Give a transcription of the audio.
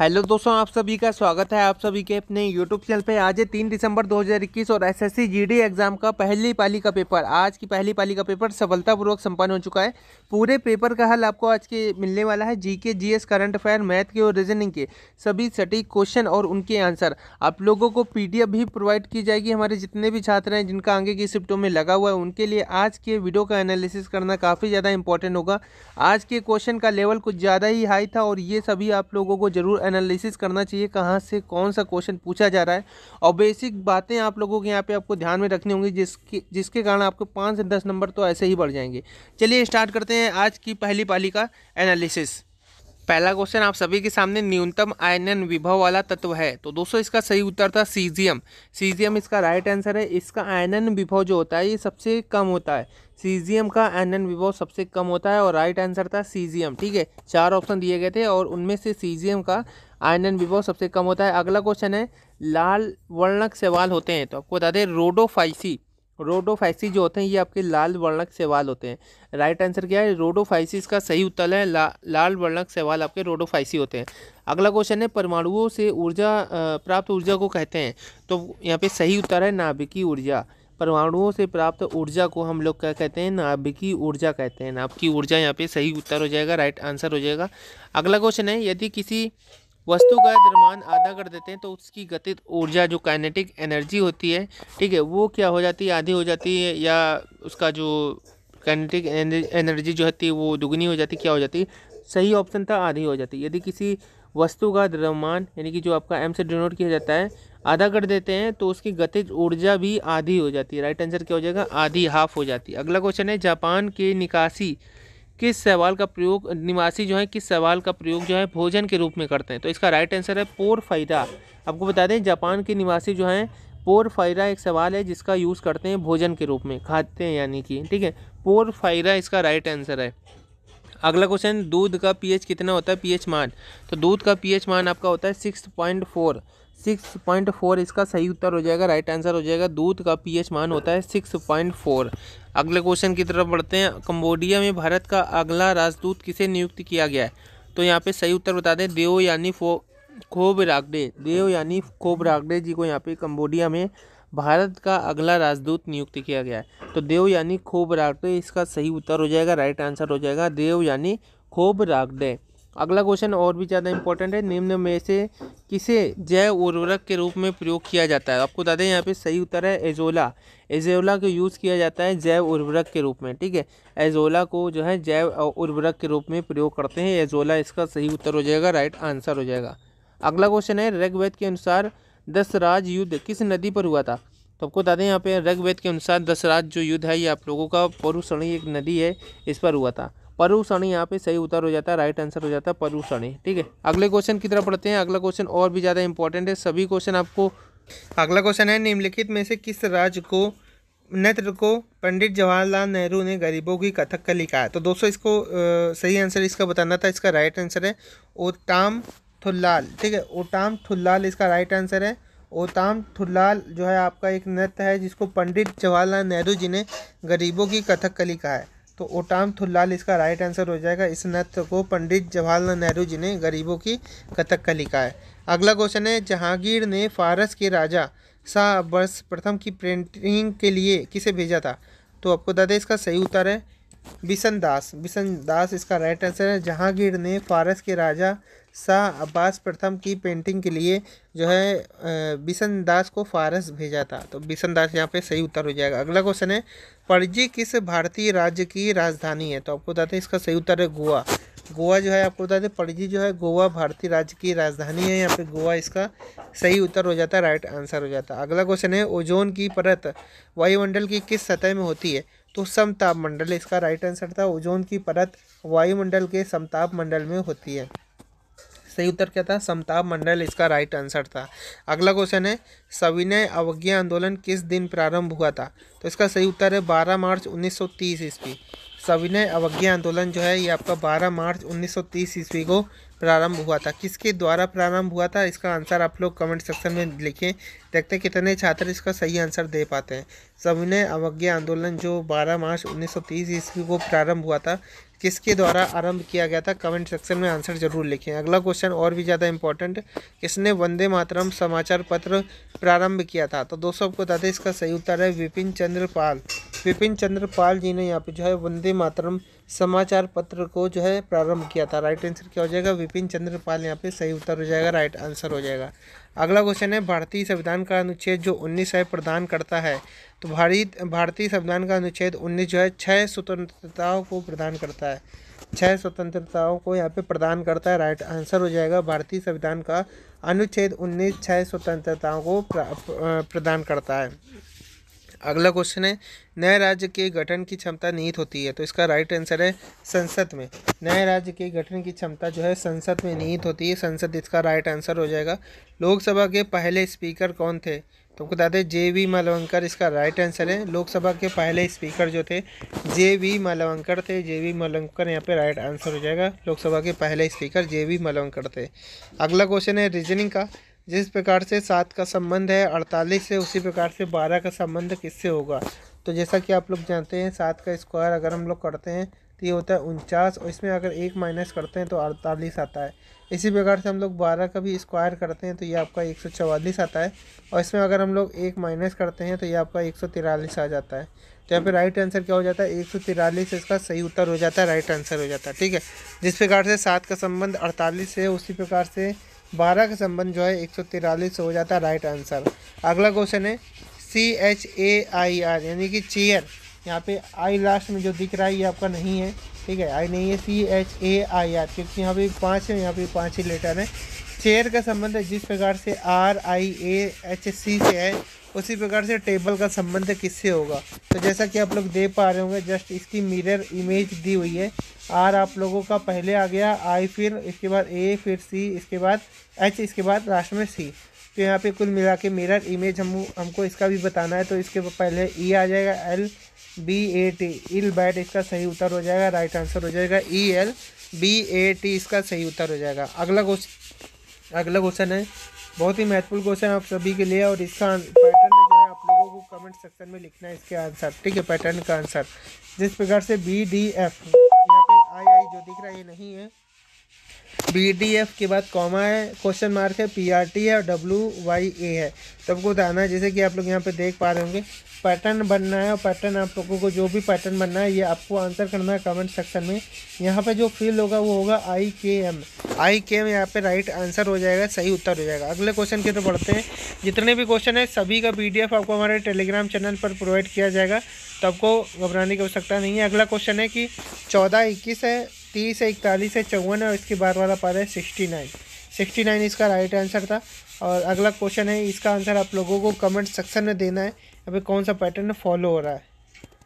hello दोस्तों आप सभी का स्वागत है आप सभी के अपने यूट्यूब चैनल पे आज है तीन दिसंबर 2021 और एसएससी जीडी एग्जाम का पहली पाली का पेपर आज की पहली पाली का पेपर सफलतापूर्वक संपन्न हो चुका है पूरे पेपर का हल आपको आज के मिलने वाला है GK GS current affair math के और रीजनिंग के सभी सटीक क्वेश्चन और उनके आंसर आप लोगों को पी भी प्रोवाइड की जाएगी हमारे जितने भी छात्र हैं जिनका आगे की शिफ्टों में लगा हुआ है उनके लिए आज के वीडियो का एनालिसिस करना काफ़ी ज़्यादा इंपॉर्टेंट होगा आज के क्वेश्चन का लेवल कुछ ज़्यादा ही हाई था और ये सभी आप लोगों को जरूर एनालिसिस करना चाहिए कहाँ से कौन सा क्वेश्चन पूछा जा रहा है और बेसिक बातें आप लोगों के यहाँ पे आपको ध्यान में रखनी होंगी जिसके जिसके कारण आपको पाँच से दस नंबर तो ऐसे ही बढ़ जाएंगे चलिए स्टार्ट करते हैं आज की पहली पाली का एनालिसिस पहला क्वेश्चन आप सभी के सामने न्यूनतम आयनन विभव वाला तत्व है तो दोस्तों इसका सही उत्तर था सीजियम सीजियम इसका राइट आंसर है इसका आयनन विभव जो होता है ये सबसे कम होता है सीजियम का आयनन विभव सबसे कम होता है और राइट आंसर था सीजियम ठीक है चार ऑप्शन दिए गए थे और उनमें से सीजियम का आयनन विभव सबसे कम होता है अगला क्वेश्चन है लाल वर्णक सवाल होते हैं तो आपको बता दें रोडोफाइसी रोडोफाइसिस जो होते हैं ये आपके लाल वर्णक सेवाल होते हैं राइट आंसर क्या है रोडोफाइसिस का सही उत्तर है ला, लाल वर्णक सेवाल आपके रोडोफाइसी होते हैं अगला क्वेश्चन है परमाणुओं से ऊर्जा प्राप्त ऊर्जा को कहते हैं तो यहाँ पे सही उत्तर है नाभिकीय ऊर्जा परमाणुओं से प्राप्त ऊर्जा को हम लोग क्या कहते हैं नाभिकीय ऊर्जा कहते हैं नाभिकीय ऊर्जा यहाँ पे सही उत्तर हो जाएगा राइट आंसर हो जाएगा अगला क्वेश्चन है यदि किसी वस्तु का द्रव्यमान आधा कर देते हैं तो उसकी गतित ऊर्जा जो काइनेटिक एनर्जी होती है ठीक है वो क्या हो जाती है आधी हो जाती है या उसका जो काइनेटिक एनर्जी जो होती है वो दुगनी हो जाती क्या हो जाती सही ऑप्शन था आधी हो जाती यदि किसी वस्तु का द्रव्यमान यानी कि जो आपका एम से डिनोट किया जाता है आधा कर देते हैं तो उसकी गतिज ऊर्जा भी आधी हो जाती है राइट आंसर क्या हो जाएगा आधी हाफ हो जाती है अगला क्वेश्चन है जापान के निकासी किस सवाल का प्रयोग निवासी जो है किस सवाल का प्रयोग जो है भोजन के रूप में करते हैं तो इसका राइट आंसर है पोर फाइरा आपको बता दें जापान के निवासी जो हैं पोर फाइरा एक सवाल है जिसका यूज़ करते हैं भोजन के रूप में खाते हैं यानी कि ठीक है पोर फाइरा इसका राइट आंसर है अगला क्वेश्चन दूध का पीएच कितना होता है पीएच मान तो दूध का पीएच मान आपका होता है six point four six point four इसका सही उत्तर हो जाएगा राइट आंसर हो जाएगा दूध का पीएच मान होता है सिक्स पॉइंट फोर अगले क्वेश्चन की तरफ बढ़ते हैं कम्बोडिया में भारत का अगला राजदूत किसे नियुक्त किया गया है तो यहाँ पे सही उत्तर बता दें देव यानी फो खोब रागडे देव यानी खोब रागडे जी को यहाँ पे कम्बोडिया में भारत का अगला राजदूत नियुक्त किया गया है तो देव यानी खोब रागडे इसका सही उत्तर हो जाएगा राइट आंसर हो जाएगा देव यानी खोब रागडे अगला क्वेश्चन और भी ज़्यादा इंपॉर्टेंट है निम्न में से किसे जैव उर्वरक के रूप में प्रयोग किया जाता है आपको बता दें यहाँ पे सही उत्तर है एजोला एजोला को यूज़ किया जाता है जैव उर्वरक के रूप में ठीक है एजोला को जो है जैव उर्वरक के रूप में प्रयोग करते हैं एजोला इसका सही उत्तर हो जाएगा राइट आंसर हो जाएगा अगला क्वेश्चन है ऋग्वेद के अनुसार दसराज युद्ध किस नदी पर हुआ था तो आपको बता दें यहाँ पे ऋग्वेद के अनुसार दसराज जो युद्ध है ये आप लोगों का परुषणी एक नदी है इस पर हुआ था परुषणी यहाँ पे सही उत्तर हो जाता है राइट आंसर हो जाता है परुषणी ठीक है अगले क्वेश्चन की तरफ पढ़ते हैं अगला क्वेश्चन और भी ज़्यादा इंपॉर्टेंट है सभी क्वेश्चन आपको अगला क्वेश्चन है निम्नलिखित में से किस राज्य को नेत्र को पंडित जवाहरलाल नेहरू ने गरीबों की कथक का लिखा है तो दोस्तों इसको आ, सही आंसर इसका बताना था इसका राइट आंसर है ओटाम थुल्लाल ठीक है ओटाम थुल्लाल इसका राइट आंसर है ओताम थुल्लाल जो है आपका एक नृत्य है जिसको पंडित जवाहरलाल नेहरू जी ने गरीबों की कथक कली कहा है तो ओटाम थुल्लाल इसका राइट आंसर हो जाएगा इस नृत्य को पंडित जवाहरलाल नेहरू जी ने गरीबों की कथक कली कहा है अगला क्वेश्चन है जहांगीर ने फारस के राजा शाह अब्बस प्रथम की प्रिंटिंग के लिए किसे भेजा था तो आपको दादा इसका सही उत्तर है बिशन दास बिशन दास इसका राइट आंसर है जहांगीर ने फारस के राजा शाह अब्बास प्रथम की पेंटिंग के लिए जो है बिशन दास को फारस भेजा था तो बिशन दास यहाँ पे सही उत्तर हो जाएगा अगला क्वेश्चन है पणजी किस भारतीय राज्य की राजधानी है तो आपको बताते हैं इसका सही उत्तर है गोवा गोवा जो है आपको बता दें पणजी जो है गोवा भारतीय राज्य की राजधानी है यहाँ पे गोवा इसका सही उत्तर हो जाता है राइट आंसर हो जाता है अगला क्वेश्चन है ओजोन की परत वायुमंडल की किस सतह में होती है तो समताप मंडल इसका राइट आंसर था ओजोन की परत वायुमंडल के समताप मंडल में होती है सही उत्तर क्या था समताप मंडल इसका राइट आंसर था अगला क्वेश्चन है सविनय अवज्ञा आंदोलन किस दिन प्रारंभ हुआ था तो इसका सही उत्तर है बारह मार्च उन्नीस सौ तीस ईस्वी सविनय अवज्ञा आंदोलन जो है ये आपका 12 मार्च 1930 ईस्वी को प्रारंभ हुआ था किसके द्वारा प्रारंभ हुआ था इसका आंसर आप लोग कमेंट सेक्शन में लिखें देखते हैं कितने छात्र इसका सही आंसर दे पाते हैं सविनय अवज्ञा आंदोलन जो 12 मार्च 1930 ईस्वी को प्रारंभ हुआ था किसके द्वारा आरंभ किया गया था कमेंट सेक्शन में आंसर जरूर लिखें अगला क्वेश्चन और भी ज़्यादा इंपॉर्टेंट किसने वंदे मातरम समाचार पत्र प्रारंभ किया था तो दोस्तों आपको बताते इसका सही उत्तर है विपिन चंद्र पाल विपिन चंद्र पाल जी ने यहाँ पे जो है वंदे मातरम समाचार पत्र को जो है प्रारंभ किया था राइट आंसर क्या हो जाएगा विपिन चंद्र पाल यहाँ पे सही उत्तर हो जाएगा राइट आंसर हो जाएगा अगला क्वेश्चन है भारतीय संविधान का अनुच्छेद जो उन्नीस है प्रदान करता है तो भारत भारतीय संविधान का अनुच्छेद उन्नीस जो है छः स्वतंत्रताओं को प्रदान करता है छः स्वतंत्रताओं को यहाँ पे प्रदान करता है राइट आंसर हो जाएगा भारतीय संविधान का अनुच्छेद उन्नीस छः स्वतंत्रताओं को प्रदान करता है अगला क्वेश्चन है नए राज्य के गठन की क्षमता निहित होती है तो इसका राइट आंसर है संसद में नए राज्य के गठन की क्षमता जो है संसद में निहित होती है संसद इसका राइट आंसर हो जाएगा लोकसभा के पहले स्पीकर कौन थे तो बता दें जे वी मलवंकर इसका राइट आंसर है लोकसभा के पहले स्पीकर जो थे जे वी मलवंकर थे जे वी मलवंकर यहाँ पे राइट आंसर हो जाएगा लोकसभा के पहले स्पीकर जे वी मलवंकर थे अगला क्वेश्चन है रीजनिंग का जिस प्रकार से सात का संबंध है अड़तालीस से उसी प्रकार से बारह का संबंध किससे होगा तो जैसा कि आप लोग जानते हैं सात का स्क्वायर अगर हम लोग करते हैं तो ये होता है उनचास और इसमें अगर एक माइनस करते हैं तो अड़तालीस आता है इसी प्रकार से हम लोग बारह का भी स्क्वायर करते हैं तो ये आपका एक सौ चवालीस आता है और इसमें अगर हम लोग एक माइनस करते हैं तो ये आपका एक सौ तिरालीस आ जाता है तो यहाँ पे राइट आंसर क्या हो जाता है एक सौ तिरालीस इसका सही उत्तर हो जाता है राइट आंसर हो जाता है ठीक है जिस प्रकार से सात का संबंध अड़तालीस है उसी प्रकार से बारह का संबंध जो है एक सौ तिरालीस हो जाता है राइट आंसर अगला क्वेश्चन है C H A I R यानी कि चेयर यहाँ पे आई लास्ट में जो दिख रहा है ये आपका नहीं है ठीक है आई नहीं है C H A I R क्योंकि यहाँ पे पाँच है यहाँ पे पाँच ही लेटर है चेयर का संबंध है जिस प्रकार से are I A H C से है उसी प्रकार से टेबल का संबंध किससे होगा तो जैसा कि आप लोग देख पा रहे होंगे जस्ट इसकी मिरर इमेज दी हुई है आर आप लोगों का पहले आ गया आई फिर इसके बाद ए फिर सी इसके बाद एच इसके बाद लास्ट में सी तो यहाँ पे कुल मिला के मिरर इमेज हम हमको इसका भी बताना है तो इसके पहले ई e आ जाएगा एल बी ए टी इल बैट इसका सही उत्तर हो जाएगा राइट आंसर हो जाएगा E L B A T इसका सही उत्तर हो जाएगा अगला क्वेश्चन अगला क्वेश्चन है बहुत ही महत्वपूर्ण क्वेश्चन आप सभी के लिए और इसका पैटर्न जो है आप लोगों को कमेंट सेक्शन में लिखना है इसके आंसर ठीक है पैटर्न का आंसर जिस प्रकार से बी डी एफ यहाँ पे आई आई जो दिख रहा है ये नहीं है एफ़ के बाद कॉमा है क्वेश्चन मार्क है टी है और डब्ल्यू वाई ए है तो आपको बताना है जैसे कि आप लोग यहाँ पे देख पा रहे होंगे पैटर्न बनना है और पैटर्न आप लोगों को जो भी पैटर्न बनना है ये आपको आंसर करना है कमेंट सेक्शन में यहाँ पे जो फील्ड होगा वो होगा आई के एम आई के एम यहाँ पे राइट आंसर हो जाएगा सही उत्तर हो जाएगा अगले क्वेश्चन की तो पढ़ते हैं जितने भी क्वेश्चन है सभी का पी आपको हमारे टेलीग्राम चैनल पर प्रोवाइड किया जाएगा तो आपको घबराने की आवश्यकता नहीं है अगला क्वेश्चन है कि चौदह इक्कीस है तीस है इकतालीस है चौवन है और इसके बाद वाला पद है सिक्सटी नाइन सिक्सटी नाइन इसका राइट आंसर था और अगला क्वेश्चन है इसका आंसर आप लोगों को कमेंट सेक्शन में देना है अभी कौन सा पैटर्न फॉलो हो रहा है